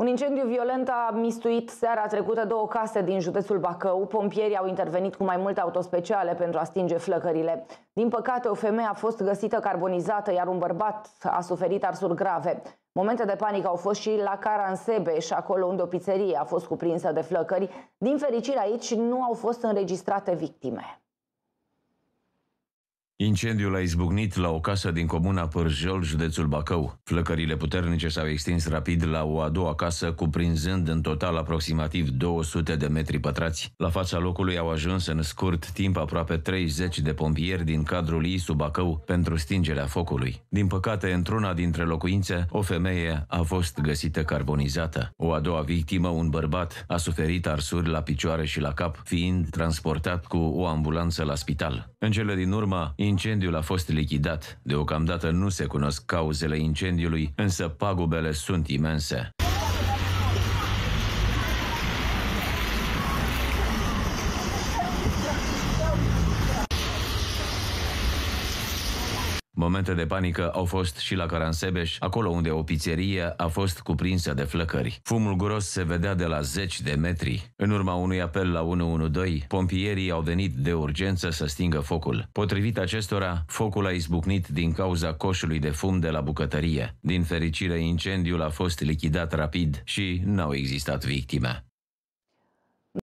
Un incendiu violent a mistuit seara trecută două case din județul Bacău. Pompierii au intervenit cu mai multe autospeciale pentru a stinge flăcările. Din păcate, o femeie a fost găsită carbonizată, iar un bărbat a suferit arsuri grave. Momente de panică au fost și la Caransebeș, acolo unde o pizzerie a fost cuprinsă de flăcări. Din fericire aici nu au fost înregistrate victime. Incendiul a izbucnit la o casă din comuna Pârjol, județul Bacău. Flăcările puternice s-au extins rapid la o a doua casă, cuprinzând în total aproximativ 200 de metri pătrați. La fața locului au ajuns în scurt timp aproape 30 de pompieri din cadrul ISU Bacău pentru stingerea focului. Din păcate, într-una dintre locuințe, o femeie a fost găsită carbonizată. O a doua victimă, un bărbat, a suferit arsuri la picioare și la cap, fiind transportat cu o ambulanță la spital. În cele din urmă, Incendiul a fost lichidat. Deocamdată nu se cunosc cauzele incendiului, însă pagubele sunt imense. Momente de panică au fost și la Caransebeș, acolo unde o pizzerie a fost cuprinsă de flăcări. Fumul gros se vedea de la 10 de metri. În urma unui apel la 112, pompierii au venit de urgență să stingă focul. Potrivit acestora, focul a izbucnit din cauza coșului de fum de la bucătărie. Din fericire, incendiul a fost lichidat rapid și n-au existat victime.